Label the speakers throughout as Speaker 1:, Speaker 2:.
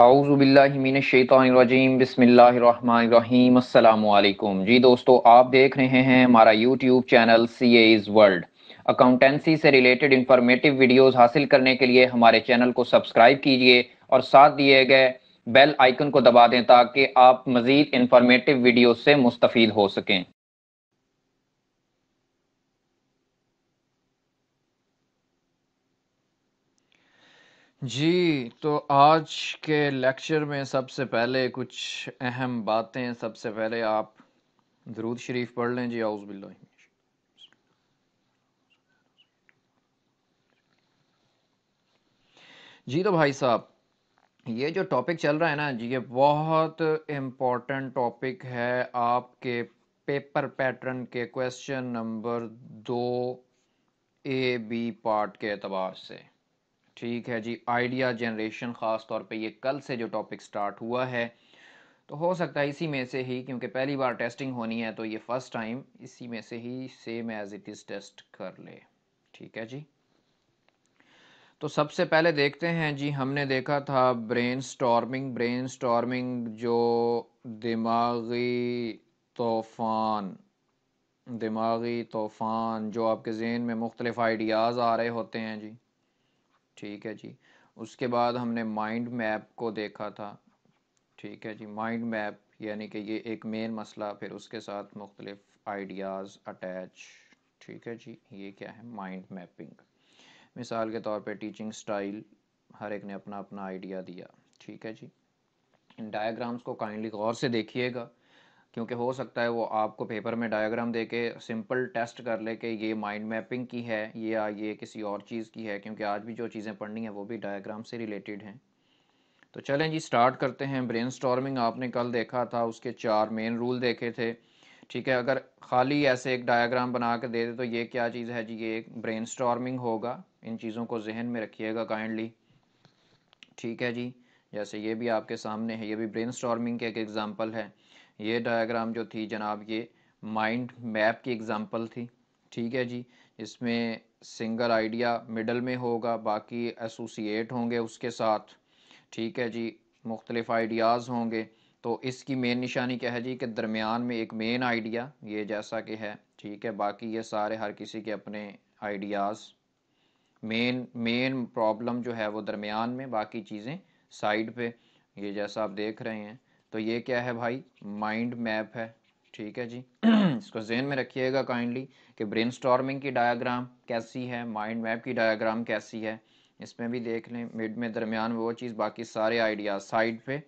Speaker 1: आउज़बिल्लिमिनशैतरजीम बसमिल्लाम जी दोस्तों आप देख रहे हैं हमारा YouTube channel C as world accountancy से रिलेटेड इंफॉर्मेटिव वीडियोज़ हासिल करने के लिए हमारे चैनल को सब्सक्राइब कीजिए और साथ दिए गए बेल आइकन को दबा दें ताकि आप मज़ीद इंफॉर्मेटिव वीडियो से मुस्तफ़ हो सकें जी, तो आज के लेक्चर में सबसे पहले कुछ अहम बातें सबसे पहले आप दरूद शरीफ पढ़ लें जी बिल्लो जी तो भाई साहब ये जो टॉपिक चल रहा है ना जी ये बहुत इम्पोर्टेंट टॉपिक है आपके पेपर पैटर्न के क्वेश्चन नंबर दो ए बी पार्ट के अतबार से ठीक है जी आइडिया जनरेशन ख़ास तौर पे ये कल से जो टॉपिक स्टार्ट हुआ है तो हो सकता है इसी में से ही क्योंकि पहली बार टेस्टिंग होनी है तो ये फ़र्स्ट टाइम इसी में से ही same as it is test कर ले ठीक है जी तो सबसे पहले देखते हैं जी हमने देखा था ब्रेन स्टॉर्मिंग ब्रेन स्टॉर्मिंग जो दिमागी तूफान दिमागी तूफान जो आपके जहन में मुख्तलिफ आइडियाज़ आ रहे होते हैं जी ठीक है जी उसके बाद हमने माइंड मैप को देखा था ठीक है जी माइंड मैप यानी कि ये एक मेन मसला फिर उसके साथ मुख्तलिफ आइडियाज़ अटैच ठीक है जी ये क्या है माइंड मैपिंग मिसाल के तौर पे टीचिंग स्टाइल हर एक ने अपना अपना आइडिया दिया ठीक है जी इन डायग्राम्स को काइंडली गौर से देखिएगा क्योंकि हो सकता है वो आपको पेपर में डायग्राम दे के सिंपल टेस्ट कर ले कि ये माइंड मैपिंग की है या ये किसी और चीज़ की है क्योंकि आज भी जो चीज़ें पढ़नी है वो भी डायग्राम से रिलेटेड हैं तो चलें जी स्टार्ट करते हैं ब्रेन आपने कल देखा था उसके चार मेन रूल देखे थे ठीक है अगर खाली ऐसे एक डायग्राम बना कर दे दे तो ये क्या चीज़ है जी ये एक ब्रेन होगा इन चीज़ों को जहन में रखिएगा काइंडली ठीक है जी जैसे ये भी आपके सामने है ये भी ब्रेन के एक एग्ज़ाम्पल है ये डायग्राम जो थी जनाब ये माइंड मैप की एग्ज़ाम्पल थी ठीक है जी इसमें सिंगल आइडिया मिडल में होगा बाकी एसोसिएट होंगे उसके साथ ठीक है जी मुख्तलिफ आइडियाज़ होंगे तो इसकी मेन निशानी क्या है जी कि दरमियान में एक मेन आइडिया ये जैसा कि है ठीक है बाकी ये सारे हर किसी के अपने आइडियाज़ मेन मेन प्रॉब्लम जो है वो दरमियान में बाकी चीज़ें साइड पे ये जैसा आप देख रहे हैं तो ये क्या है भाई माइंड मैप है ठीक है जी इसको जेहन में रखिएगा काइंडली कि ब्रेन की डायाग्राम कैसी है माइंड मैप की डायाग्राम कैसी है इसमें भी देख लें मिड में दरमियान वो चीज़ बाकी सारे आइडिया साइड पे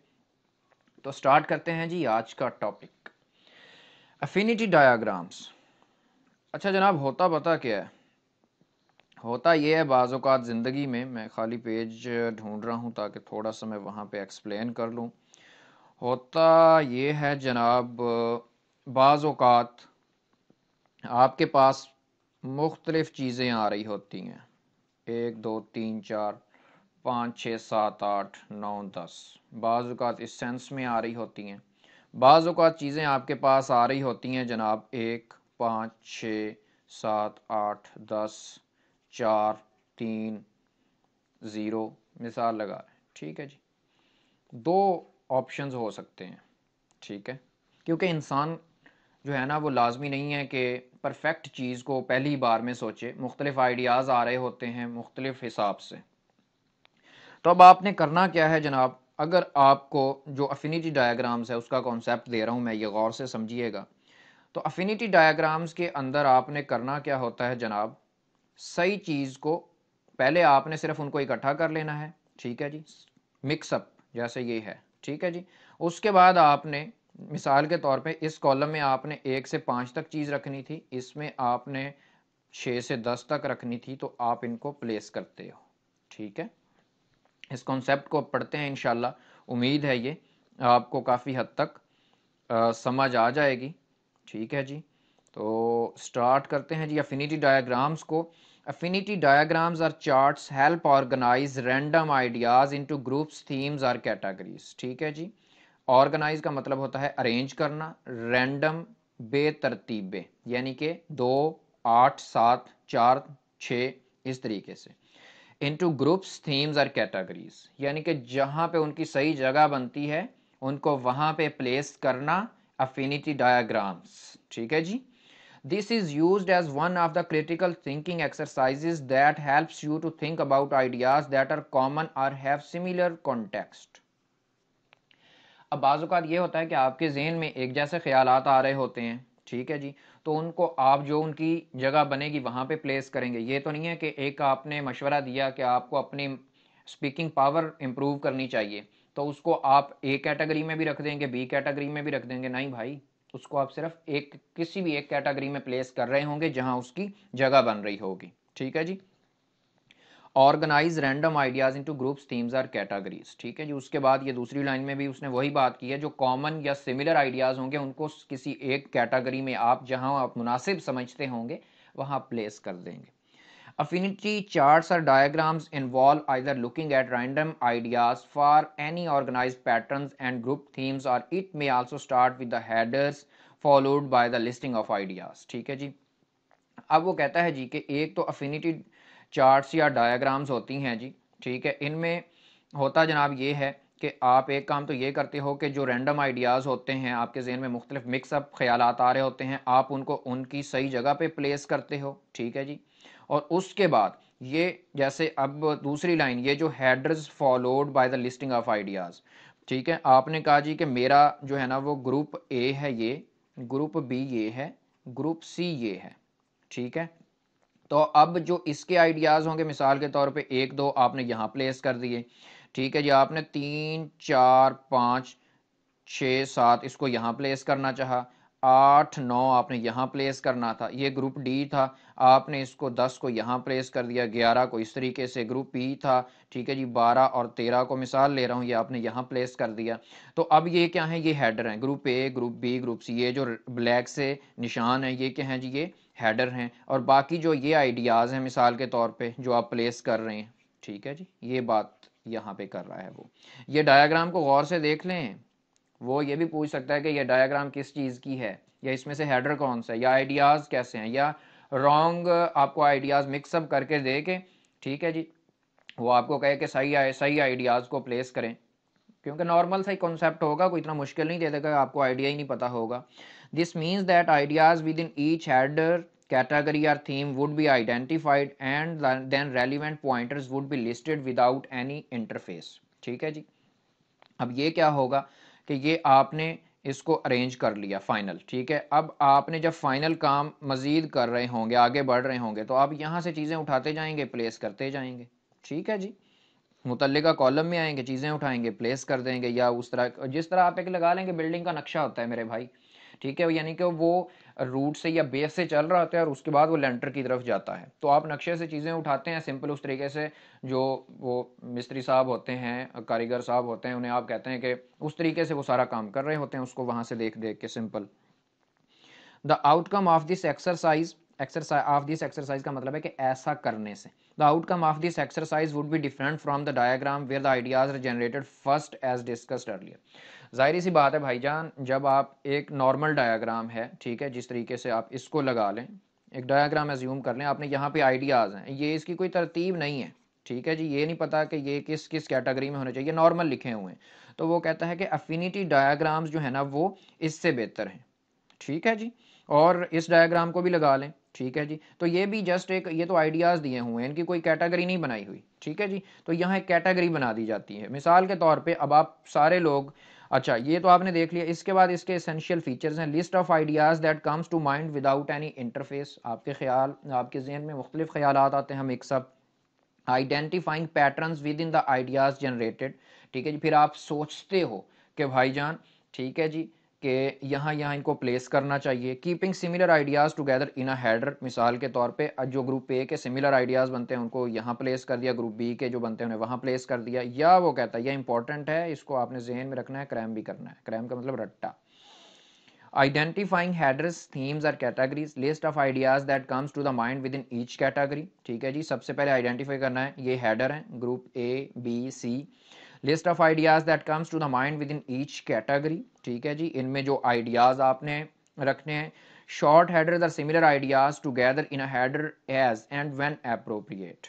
Speaker 1: तो स्टार्ट करते हैं जी आज का टॉपिक अफिनिटी डायाग्राम्स अच्छा जनाब होता पता क्या है होता ये है बाज़ात ज़िंदगी में मैं खाली पेज ढूंढ रहा हूँ ताकि थोड़ा सा मैं वहाँ पे एक्सप्लेन कर लूँ होता ये है जनाब बाज़ात आपके पास मुख्तलिफ़ चीज़ें आ रही होती हैं एक दो तीन चार पाँच छः सात आठ नौ दस बाज़ात इस सेंस में आ रही होती हैं बाज़ात चीज़ें आपके पास आ रही होती हैं जनाब एक पाँच छः सात आठ दस चार तीन ज़ीरो मिसाल लगा रहे ठीक है जी दो ऑप्शंस हो सकते हैं ठीक है क्योंकि इंसान जो है ना वो लाजमी नहीं है कि परफेक्ट चीज़ को पहली बार में सोचे मुख्तलिफ आइडियाज़ आ रहे होते हैं मुख्तलिफ हिसाब से तो अब आपने करना क्या है जनाब अगर आपको जो अफिनिटी डायग्राम्स है उसका कॉन्सेप्ट दे रहा हूँ मैं ये गौर से समझिएगा तो अफिनिटी डायग्राम्स के अंदर आपने करना क्या होता है जनाब सही चीज़ को पहले आपने सिर्फ उनको इकट्ठा कर लेना है ठीक है जी मिक्सअप जैसे ये है ठीक है जी उसके बाद आपने मिसाल के तौर पे इस कॉलम में आपने एक से पाँच तक चीज़ रखनी थी इसमें आपने छः से दस तक रखनी थी तो आप इनको प्लेस करते हो ठीक है इस कॉन्सेप्ट को पढ़ते हैं इनशाला उम्मीद है ये आपको काफ़ी हद तक आ, समझ आ जाएगी ठीक है जी तो स्टार्ट करते हैं जी अफिनिटी डायग्राम्स को affinity diagrams or charts help organize random ideas into groups, themes or categories. ठीक है जी ऑर्गेनाइज का मतलब होता है अरेंज करना रैंडम बेतरतीबे यानी कि दो आठ सात चार छ इस तरीके से इनटू ग्रुप्स थीम्स और कैटेगरीज यानी कि जहाँ पे उनकी सही जगह बनती है उनको वहाँ पे प्लेस करना अफिनिटी डायग्राम्स ठीक है जी This is used as one of the critical thinking exercises that helps you to think about ideas that are common or have similar context. अब बाज़ात ये होता है कि आपके जहन में एक जैसे ख्याल आ रहे होते हैं ठीक है जी तो उनको आप जो उनकी जगह बनेगी वहाँ पे प्लेस करेंगे ये तो नहीं है कि एक आपने मशवरा दिया कि आपको अपनी स्पीकिंग पावर इम्प्रूव करनी चाहिए तो उसको आप ए कैटेगरी में भी रख देंगे बी कैटेगरी में भी रख देंगे नहीं भाई उसको आप सिर्फ एक किसी भी एक कैटेगरी में प्लेस कर रहे होंगे जहां उसकी जगह बन रही होगी ठीक है जी organise random ideas into groups themes or categories ठीक है जी उसके बाद ये दूसरी लाइन में भी उसने वही बात की है जो कॉमन या सिमिलर आइडियाज होंगे उनको किसी एक कैटेगरी में आप जहां आप मुनासिब समझते होंगे वहां प्लेस कर देंगे Affinity charts or diagrams involve either looking at random ideas for any organized patterns and group themes or it may also start with the headers followed by the listing of ideas theek hai ji ab wo kehta hai ji कि ek to affinity charts ya diagrams hoti hain ji theek hai inme hota janab ye hai कि आप एक काम तो ये करते हो कि जो रैंडम आइडियाज़ होते हैं आपके जहन में मुख्तलिफ मिक्सअप ख्याल आ रहे होते हैं आप उनको उनकी सही जगह पे प्लेस करते हो ठीक है जी और उसके बाद ये जैसे अब दूसरी लाइन ये जो headers followed by the listing of ideas ठीक है आपने कहा जी कि मेरा जो है ना वो ग्रुप ए है ये ग्रुप बी ये है ग्रुप सी ये है ठीक है तो अब जो इसके आइडियाज़ होंगे मिसाल के तौर पे एक दो आपने यहाँ प्लेस कर दिए ठीक है जी आपने तीन चार पाँच छ सात इसको यहाँ प्लेस करना चाहा आठ नौ आपने यहाँ प्लेस करना था ये ग्रुप डी था आपने इसको दस को यहाँ प्लेस कर दिया ग्यारह को इस तरीके से ग्रुप ई था ठीक है जी बारह और तेरह को मिसाल ले रहा हूँ ये आपने यहाँ प्लेस कर दिया तो अब ये क्या है ये हैडर हैं group A group B group C ये जो ब्लैक से निशान है ये क्या है जी ये हैडर हैं और बाकी जो ये आइडियाज़ हैं मिसाल के तौर पर जो आप प्लेस कर रहे हैं ठीक है जी ये बात यहाँ पे कर रहा है वो ये डायाग्राम को गौर से देख लें वो ये भी पूछ सकता है कि यह डायग्राम किस चीज़ की है या इसमें से हेडर कौन सा है या आइडियाज़ कैसे हैं या रॉन्ग आपको आइडियाज़ मिक्सअप करके दे के ठीक है जी वो आपको कहे कि सही आए सही आइडियाज़ को प्लेस करें क्योंकि नॉर्मल सा ही कॉन्सेप्ट होगा कोई इतना मुश्किल नहीं दे देगा आपको आइडिया ही नहीं पता होगा this means that ideas within each header category or theme would be identified and then relevant pointers would be listed without any interface ठीक है जी अब ये क्या होगा कि ये आपने इसको अरेंज कर लिया फाइनल ठीक है अब आपने जब फाइनल काम मज़ीद कर रहे होंगे आगे बढ़ रहे होंगे तो आप यहाँ से चीज़ें उठाते जाएंगे प्लेस करते जाएंगे ठीक है जी मुतल कॉलम में आएंगे चीज़ें उठाएंगे प्लेस कर देंगे या उस तरह जिस तरह आप एक लगा लेंगे बिल्डिंग का नक्शा होता है मेरे भाई ठीक है यानी कि वो रूट से या बेस से चल रहा होता है और उसके बाद वो लेंटर की तरफ जाता है तो आप नक्शे से चीज़ें उठाते हैं सिंपल उस तरीके से जो वो मिस्त्री साहब होते हैं कारीगर साहब होते हैं उन्हें आप कहते हैं कि उस तरीके से वो सारा काम कर रहे होते हैं उसको वहाँ से देख देख के simple the outcome of this exercise exercise of this exercise का मतलब है कि ऐसा करने से the outcome of this exercise would be different from the diagram where the ideas are generated first as discussed earlier ज़ाहिर सी बात है भाईजान जब आप एक नॉर्मल डायाग्राम है ठीक है जिस तरीके से आप इसको लगा लें एक डायाग्राम एज्यूम कर लें आपने यहाँ पे आइडियाज़ हैं ये इसकी कोई तरतीब नहीं है ठीक है जी ये नहीं पता कि ये किस किस कैटेगरी में होने चाहिए नॉर्मल लिखे हुए हैं तो वो कहता है कि अफिनिटी डायाग्राम्स जो है ना वो इससे बेहतर हैं ठीक है जी और इस डायाग्राम को भी लगा लें ठीक है जी तो ये भी जस्ट एक ये तो आइडियाज़ दिए हुए हैं इनकी कोई कैटेगरी नहीं बनाई हुई ठीक है जी तो यहाँ एक कैटेगरी बना दी जाती है मिसाल के तौर पर अब आप सारे लोग अच्छा ये तो आपने देख लिया इसके बाद इसके इसेंशियल फीचर्स हैं list of ideas that comes to mind without any interface आपके ख्याल आपके जहन में मुख्तलिफ ख्याल आते हैं हम एक सब identifying pattern within the ideas generated ठीक है जी फिर आप सोचते हो कि भाईजान ठीक है जी कि यहाँ यहाँ इनको प्लेस करना चाहिए keeping similar ideas together in a header मिसाल के तौर पे जो ग्रुप ए के सिमिलर आइडियाज़ बनते हैं उनको यहाँ प्लेस कर दिया ग्रुप बी के जो बनते हैं उन्हें वहाँ प्लेस कर दिया या वो कहता है यह इंपॉर्टेंट है इसको आपने जहन में रखना है क्रैम भी करना है क्रैम का मतलब रट्टा आइडेंटिफाइंग हेडर्स थीम्स और categories list of ideas that comes to the mind within each category ठीक है जी सबसे पहले आइडेंटिफाई करना है ये हैडर हैं group A B C list of ideas that comes to the mind within each category ठीक है जी इनमें जो आइडियाज़ आपने रखने हैं short header or similar ideas together in header as and when appropriate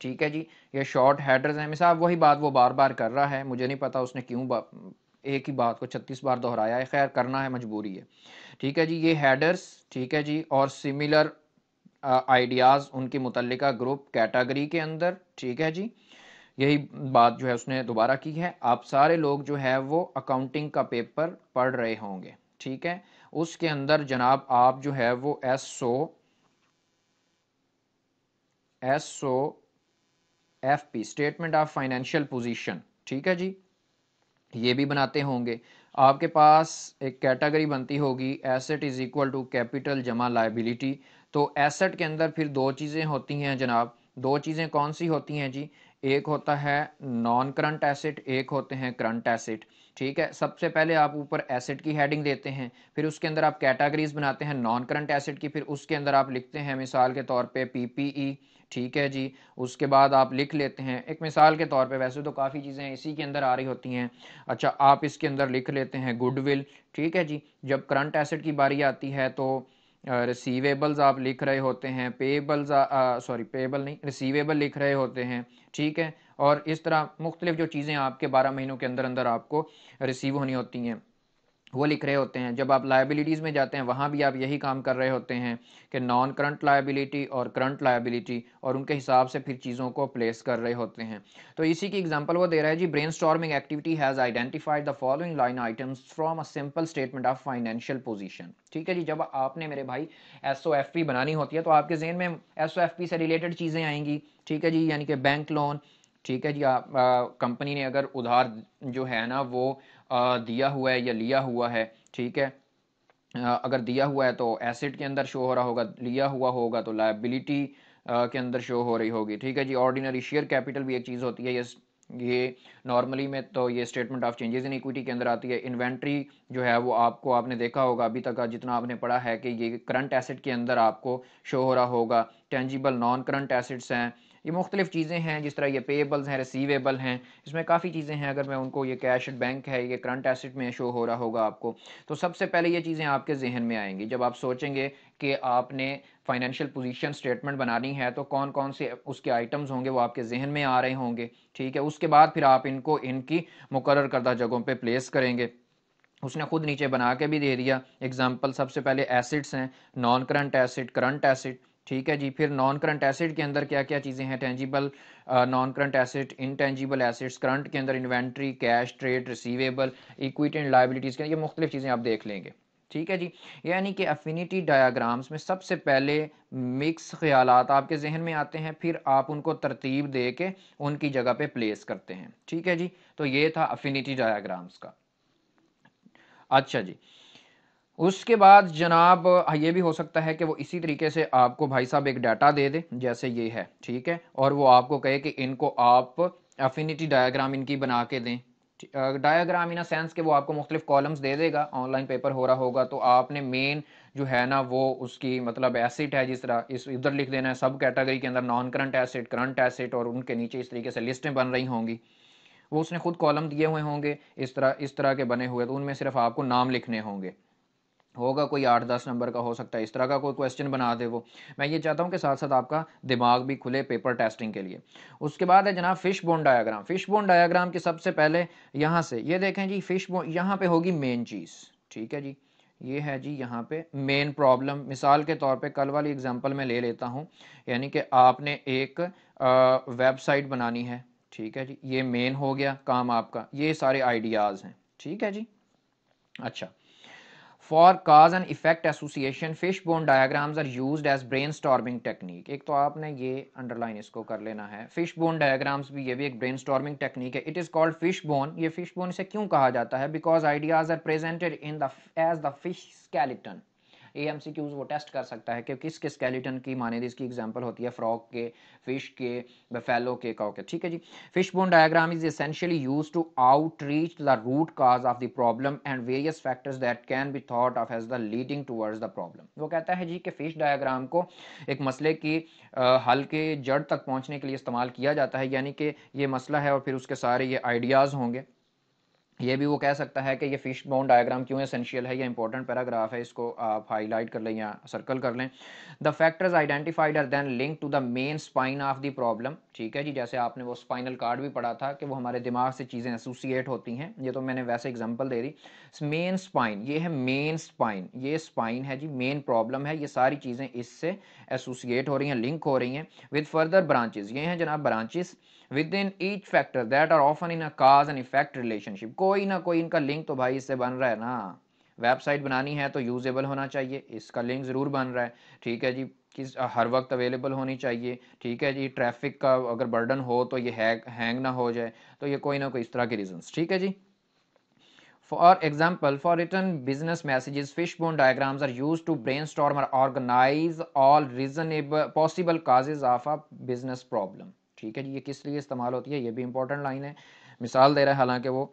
Speaker 1: ठीक है जी ये शॉर्ट हेडर्स हैं मिसाब वही बात वो बार बार कर रहा है मुझे नहीं पता उसने क्यों एक ही बात को छत्तीस बार दोहराया है खैर करना है मजबूरी है ठीक है जी ये हेडर्स ठीक है जी और सिमिलर आइडियाज़ उनके मुतलका ग्रुप कैटेगरी के अंदर ठीक है जी यही बात जो है उसने दोबारा की है आप सारे लोग जो है वो अकाउंटिंग का पेपर पढ़ रहे होंगे ठीक है उसके अंदर जनाब आप जो है वो S so S so F P statement of financial position ठीक है जी ये भी बनाते होंगे आपके पास एक कैटेगरी बनती होगी asset is equal to capital जमा लाइबिलिटी तो एसेट के अंदर फिर दो चीज़ें होती हैं जनाब दो चीज़ें कौन सी होती हैं जी एक होता है नॉन करंट एसिड एक होते हैं करंट एसिड ठीक है सबसे पहले आप ऊपर एसिड की हेडिंग देते हैं फिर उसके अंदर आप कैटेगरीज बनाते हैं नॉन करंट एसिड की फिर उसके अंदर आप लिखते हैं मिसाल के तौर पे पीपीई e। ठीक है जी उसके बाद आप लिख लेते हैं एक मिसाल के तौर पे वैसे तो काफ़ी चीज़ें इसी के अंदर आ रही होती हैं अच्छा आप इसके अंदर लिख लेते हैं गुडविल ठीक है जी जब करंट एसिड की बारी आती है तो रिसीवेबल्स आप लिख रहे होते हैं पेबल्स सॉरी पेबल नहीं रिसीवेबल लिख रहे होते हैं ठीक है और इस तरह मुख्तलिफ जो चीज़ें आपके बारह महीनों के अंदर अंदर आपको रिसीव होनी होती हैं वो लिख रहे होते हैं जब आप लाइबिलिटीज़ में जाते हैं वहाँ भी आप यही काम कर रहे होते हैं कि नॉन करंट लाइबिलिटी और करंट लाइबिलिटी और उनके हिसाब से फिर चीज़ों को प्लेस कर रहे होते हैं तो इसी की एग्जांपल वो दे रहा है जी brain storming activity has identified the following line items from a simple statement of financial position ठीक है जी जब आपने मेरे भाई एस बनानी होती है तो आपके जहन में एस से रिलेटेड चीज़ें आएंगी ठीक है जी यानी कि बैंक लोन ठीक है जी आप कंपनी ने अगर उधार जो है ना वो दिया हुआ है या लिया हुआ है ठीक है अगर दिया हुआ है तो एसेट के अंदर शो हो रहा होगा लिया हुआ होगा तो लाइबिलिटी के अंदर शो हो रही होगी ठीक है जी ऑर्डिनरी शेयर कैपिटल भी एक चीज़ होती है ये ये नॉर्मली में तो ये statement of changes in equity के अंदर आती है इन्वेंट्री जो है वो आपको आपने देखा होगा अभी तक जितना आपने पढ़ा है कि ये करंट एसेट के अंदर आपको शो हो रहा होगा टेंजिबल नॉन करंट एसेट्स हैं ये मुख्तलिफ चीज़ें हैं जिस तरह ये पेबल्स हैं रिसीवेबल हैं इसमें काफ़ी चीज़ें हैं अगर मैं उनको ये कैश बैंक है ये करंट एसिड में शो हो रहा होगा आपको तो सबसे पहले ये चीज़ें आपके जहन में आएंगी जब आप सोचेंगे कि आपने फाइनेंशियल पोजीशन स्टेटमेंट बनानी है तो कौन कौन से उसके आइटम्स होंगे वो आपके जहन में आ रहे होंगे ठीक है उसके बाद फिर आप इनको इनकी मुकर करदा जगहों पर प्लेस करेंगे उसने खुद नीचे बना के भी दे दिया एग्जाम्पल सबसे पहले एसिड्स हैं non current asset current asset ठीक है जी फिर नॉन करंट एसिड के अंदर क्या क्या चीज़ें हैं tangible non current asset intangible assets current के अंदर inventory cash trade receivable equity and liabilities के ये मुख्तलिफ चीज़ें आप देख लेंगे ठीक है जी यानी कि अफिनिटी डायाग्राम्स में सबसे पहले मिक्स ख्याल आपके जहन में आते हैं फिर आप उनको तरतीब दे के उनकी जगह पे प्लेस करते हैं ठीक है जी तो ये था अफिनिटी डायाग्राम्स का अच्छा जी उसके बाद जनाब हाँ, ये भी हो सकता है कि वो इसी तरीके से आपको भाई साहब एक डाटा दे दे जैसे ये है ठीक है और वो आपको कहे कि इनको आप अफिनिटी डायाग्राम इनकी बना के दें डायग्राम इन सेंस के वो आपको मुख्तलिफ कॉलम्स दे देगा ऑनलाइन पेपर हो रहा होगा तो आपने मेन जो है ना वो उसकी मतलब एसिड है जिस तरह इस इधर लिख देना है सब कैटेगरी के अंदर non current asset current asset और उनके नीचे इस तरीके से लिस्टें बन रही होंगी वो उसने खुद कॉलम दिए हुए होंगे इस तरह इस तरह के बने हुए तो उनमें सिर्फ आपको नाम लिखने होंगे होगा कोई आठ दस नंबर का हो सकता है इस तरह का कोई क्वेश्चन बना दे वो मैं ये चाहता हूँ कि साथ साथ आपका दिमाग भी खुले पेपर टेस्टिंग के लिए उसके बाद है जनाब fish bone diagram fish bone diagram के सबसे पहले यहाँ से ये देखें जी फिश बोन यहाँ पे होगी मेन चीज़ ठीक है जी ये है जी यहाँ पे मेन प्रॉब्लम मिसाल के तौर पे कल वाली एग्जांपल मैं ले लेता हूँ यानी कि आपने एक वेबसाइट बनानी है ठीक है जी ये मेन हो गया काम आपका ये सारे आइडियाज़ हैं ठीक है जी अच्छा for cause and effect association fish bone diagrams are use as brain storming technique एक तो आपने ये अंडरलाइन इसको कर लेना है फिश बोन डायाग्राम्स भी ये भी एक ब्रेन स्टॉर्मिंग टेक्निक है it is called fish bone ये फिश बोन इसे क्यों कहा जाता है because ideas are presented in the as the fish skeleton a M C Qs वो टेस्ट कर सकता है कि किस किस स्केलेटन की माने इसकी एग्जाम्पल होती है फ्रॉक के फिश के बफेलो के काउ के ठीक है जी fish bone diagram is essentially use to out reach the root cause of the problem and various factors that can be thought of as the leading towards the problem वो कहता है जी कि fish diagram को एक मसले की हल के जड़ तक पहुँचने के लिए इस्तेमाल किया जाता है यानी कि ये मसला है और फिर उसके सारे ये आइडियाज़ होंगे ये भी वो कह सकता है कि ये फिश बोन डायग्राम क्यों एसेंशियल है या इंपॉर्टेंट पैराग्राफ है इसको आप हाईलाइट कर लें या सर्कल कर लें the factors identified are then link to the main spine of the problem ठीक है जी जैसे आपने वो स्पाइनल कार्ड भी पढ़ा था कि वो हमारे दिमाग से चीज़ें एसोसिएट होती हैं ये तो मैंने वैसे एग्जांपल दे दी मेन स्पाइन ये है मेन स्पाइन ये स्पाइन है जी मेन प्रॉब्लम है ये सारी चीज़ें इससे एसोसिएट हो रही हैं लिंक हो रही हैं विद फर्दर ब्रांचेज ये हैं जनाब branches within each factor that are often in a cause and effect relationship कोई ना कोई इनका लिंक तो भाई इससे बन रहा है ना वेबसाइट बनानी है तो यूजेबल होना चाहिए इसका लिंक ज़रूर बन रहा है ठीक है जी किस हर वक्त अवेलेबल होनी चाहिए ठीक है जी ट्रैफिक का अगर बर्डन हो तो ये हैंग हैंग ना हो जाए तो ये कोई ना कोई इस तरह के रीजंस ठीक है जी for example for return business messages fish bone diagrams are use to brain storm organize all reasonable possible causes of a business problem ठीक है जी ये किस लिए इस्तेमाल होती है ये भी इंपॉर्टेंट लाइन है मिसाल दे रहा है हालांकि वो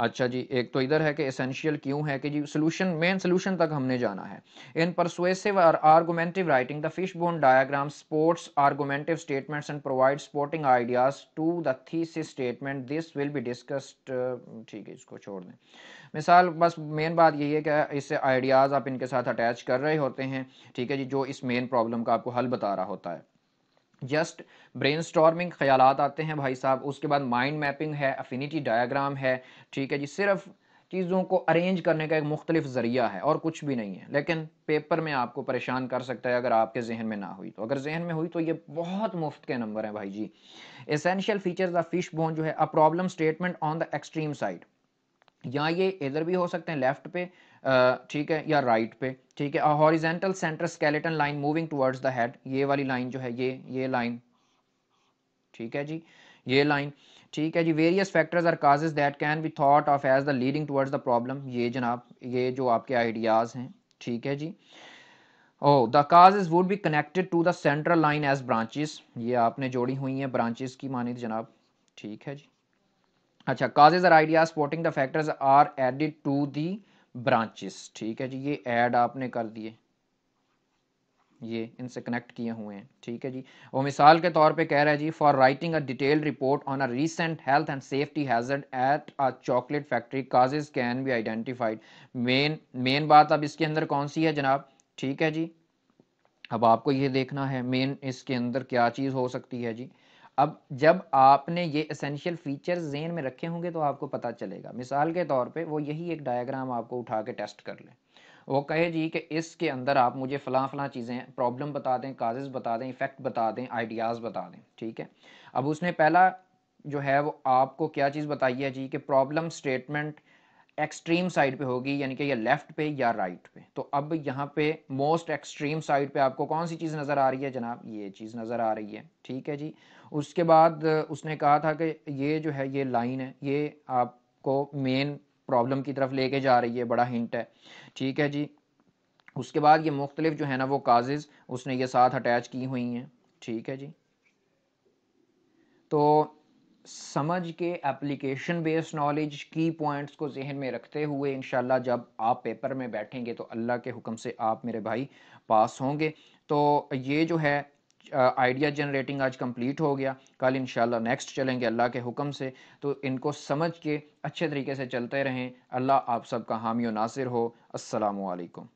Speaker 1: अच्छा जी एक तो इधर है कि एसेंशियल क्यों है कि जी सोल्यूशन मेन सोल्यूशन तक हमने जाना है इन परसुएसिव और argumentative writing the fish bone diagram supports argumentative statements and provide supporting ideas to the thesis statement this will be discussed ठीक है इसको छोड़ दें मिसाल बस मेन बात यही है कि इससे आइडियाज़ आप इनके साथ अटैच कर रहे होते हैं ठीक है जी जो इस मेन प्रॉब्लम का आपको हल बता रहा होता है जस्ट ब्रेन स्टॉर्मिंग ख्याल आते हैं भाई साहब उसके बाद माइंड मैपिंग है अफिनिटी डायाग्राम है ठीक है जी सिर्फ चीज़ों को अरेंज करने का एक मुख्तलिफ ज़रिया है और कुछ भी नहीं है लेकिन पेपर में आपको परेशान कर सकता है अगर आपके जहन में ना हुई तो अगर जहन में हुई तो ये बहुत मुफ्त के नंबर हैं भाई जी essential features of fish bone जो है a problem statement on the extreme side या ये इधर भी हो सकते हैं लेफ्ट पे ठीक है या राइट पे ठीक है horizontal center skeleton line moving towards the head ये वाली लाइन जो है ये ये लाइन ठीक है जी ये लाइन ठीक है जी various factors are causes that can be thought of as the leading towards the problem ये जनाब ये जो आपके आइडियाज़ हैं ठीक है जी ओ the causes would be connected to the central line as branches ये आपने जोड़ी हुई हैं ब्रांचेस की मानी जनाब ठीक है जी अच्छा causes are ideas supporting the factors are added to the branches ठीक है जी ये ऐड आपने कर दिए ये इनसे कनेक्ट किए हुए हैं ठीक है जी वो मिसाल के तौर पे कह रहा है जी for writing a detailed report on a recent health and safety hazard at a chocolate factory causes can be identified main main बात अब इसके अंदर कौन सी है जनाब ठीक है जी अब आपको ये देखना है मेन इसके अंदर क्या चीज़ हो सकती है जी अब जब आपने ये असेंशियल फीचर्स जेन में रखे होंगे तो आपको पता चलेगा मिसाल के तौर पे वो यही एक डायग्राम आपको उठा के टेस्ट कर लें वो कहे जी कि इसके अंदर आप मुझे फ़लाँ फ़लाँ चीज़ें प्रॉब्लम बता दें काजेज़ बता दें इफ़ेक्ट बता दें आइडियाज़ बता दें ठीक है अब उसने पहला जो है वो आपको क्या चीज़ बताई है जी कि प्रॉब्लम स्टेटमेंट एक्सट्रीम साइड पे होगी यानी कि ये लेफ्ट पे या राइट पे तो अब यहाँ पे मोस्ट एक्सट्रीम साइड पे आपको कौन सी चीज़ नज़र आ रही है जनाब ये चीज़ नज़र आ रही है ठीक है जी उसके बाद उसने कहा था कि ये जो है ये लाइन है ये आपको मेन प्रॉब्लम की तरफ लेके जा रही है बड़ा हिंट है ठीक है जी उसके बाद ये मुख्तलिफ जो है ना वो काजेज़ उसने ये साथ अटैच की हुई हैं ठीक है जी तो समझ के एप्लीकेशन बेस्ड नॉलेज की पॉइंट्स को जहन में रखते हुए इन जब आप पेपर में बैठेंगे तो अल्लाह के हुक्म से आप मेरे भाई पास होंगे तो ये जो है आइडिया जनरेटिंग आज कंप्लीट हो गया कल इन नेक्स्ट चलेंगे अल्लाह के हुक्म से तो इनको समझ के अच्छे तरीके से चलते रहें अल्लाह आप सबका हामी नासिर हो असलकम